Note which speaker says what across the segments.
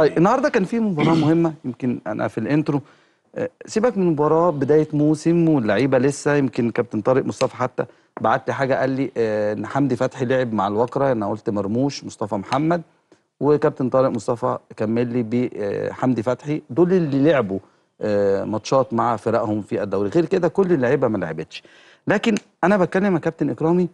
Speaker 1: طيب النهارده كان في مباراه مهمه يمكن انا في الانترو آه، سيبك من مباراه بدايه موسم واللعيبه لسه يمكن كابتن طارق مصطفى حتى بعت لي حاجه قال لي آه، ان حمدي فتحي لعب مع الوكره انا قلت مرموش مصطفى محمد وكابتن طارق مصطفى كمل لي بحمدي آه، فتحي دول اللي لعبوا ماتشات مع فرقهم في الدوري غير كده كل اللعيبه ما لعبتش لكن انا بتكلم يا كابتن اكرامي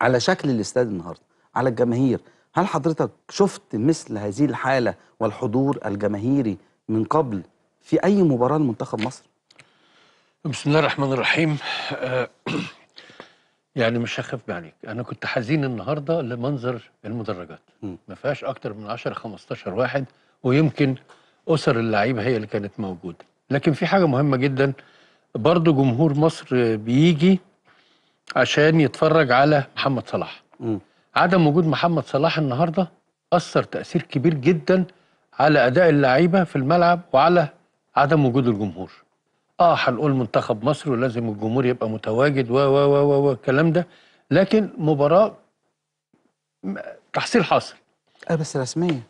Speaker 1: على شكل الاستاد النهارده على الجماهير هل حضرتك شفت مثل هذه الحالة والحضور الجماهيري من قبل في أي مباراة لمنتخب مصر؟
Speaker 2: بسم الله الرحمن الرحيم آه، يعني مش هخاف عليك انا كنت حزين النهارده لمنظر المدرجات ما فيهاش اكتر من 10 15 واحد ويمكن اسر اللعيبه هي اللي كانت موجوده لكن في حاجه مهمه جدا برضه جمهور مصر بيجي عشان يتفرج على محمد صلاح م. عدم وجود محمد صلاح النهارده اثر تاثير كبير جدا على اداء اللعيبه في الملعب وعلى عدم وجود الجمهور اه هنقول منتخب مصر ولازم الجمهور يبقى متواجد و و و و الكلام ده لكن مباراه تحصيل حاصل اه بس رسميه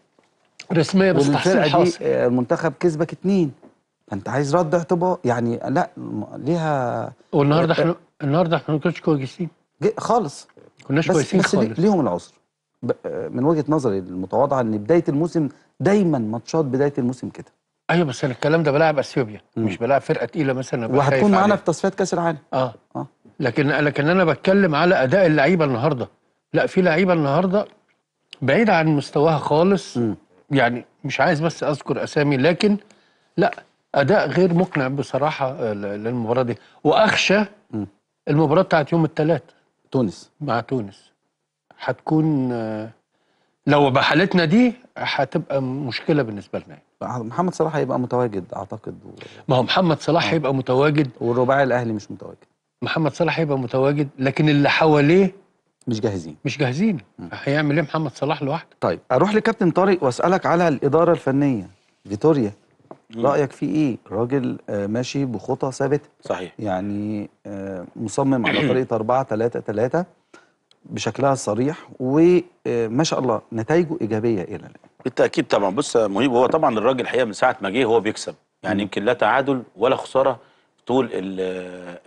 Speaker 2: رسميه بس تحصيل حاصل دي
Speaker 1: آه، المنتخب كسبك اتنين فانت عايز رد اعتبار يعني لا
Speaker 2: ليها والنهارده آه، احنا النهارده احنا ما كناش كويسين خالص
Speaker 1: كناش كويسين بس خالص ليهم العذر من وجهه نظري المتواضعه ان بدايه الموسم
Speaker 2: دايما ماتشات بدايه الموسم كده ايوه بس انا الكلام ده بلاعب اثيوبيا مش بلاعب فرقه تقيله مثلا وهتكون معانا في تصفيات كاس العالم اه اه لكن لكن انا بتكلم على اداء اللعيبه النهارده لا في لعيبه النهارده بعيد عن مستواها خالص م. يعني مش عايز بس اذكر اسامي لكن لا اداء غير مقنع بصراحه للمباراه دي واخشى م. المباراه بتاعت يوم الثلاث تونس مع تونس هتكون آه، لو بحالتنا دي هتبقى مشكله بالنسبه لنا يعني. محمد صلاح هيبقى متواجد اعتقد و... ما هو محمد صلاح آه. هيبقى متواجد والرباعي الاهلي مش متواجد محمد صلاح هيبقى متواجد لكن اللي حواليه مش جاهزين مش جاهزين هيعمل ايه محمد صلاح لوحده طيب اروح لكابتن طارق واسالك على
Speaker 1: الاداره الفنيه فيتوريا رايك فيه ايه راجل آه، ماشي بخطى ثابته صحيح يعني آه، مصمم على طريقه 4 3 3 بشكلها الصريح وما آه، شاء الله نتائجه ايجابيه الى الان
Speaker 3: بالتاكيد طبعا بص مهيب هو طبعا الراجل الحقيقه من ساعه ما جه هو بيكسب يعني يمكن لا تعادل ولا خساره طول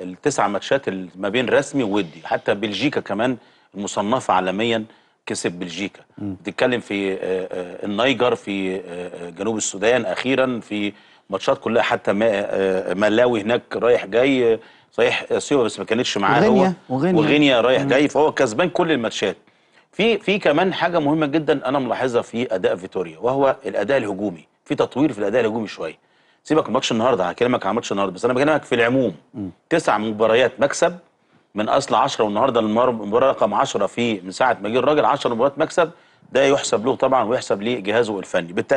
Speaker 3: التسع ماتشات ما بين رسمي وودي حتى بلجيكا كمان مصنفه عالميا كسب بلجيكا بتتكلم في آه، آه، النيجر في آه، جنوب السودان اخيرا في ماتشات كلها حتى ملاوي هناك رايح جاي صحيح سيوا بس ما كانتش معاه وغينيا هو وغينيا, وغينيا رايح مم. جاي فهو كسبان كل الماتشات في في كمان حاجه مهمه جدا انا ملاحظها في اداء فيتوريا وهو الاداء الهجومي في تطوير في الاداء الهجومي شويه سيبك ماتش النهارده هكلمك عن ماتش النهارده بس انا بكلمك في العموم تسع مباريات مكسب من اصل 10 والنهارده المباراه رقم 10
Speaker 2: في من ساعه ما جه الراجل 10 مباريات مكسب ده يحسب له طبعا ويحسب لجهازه الفني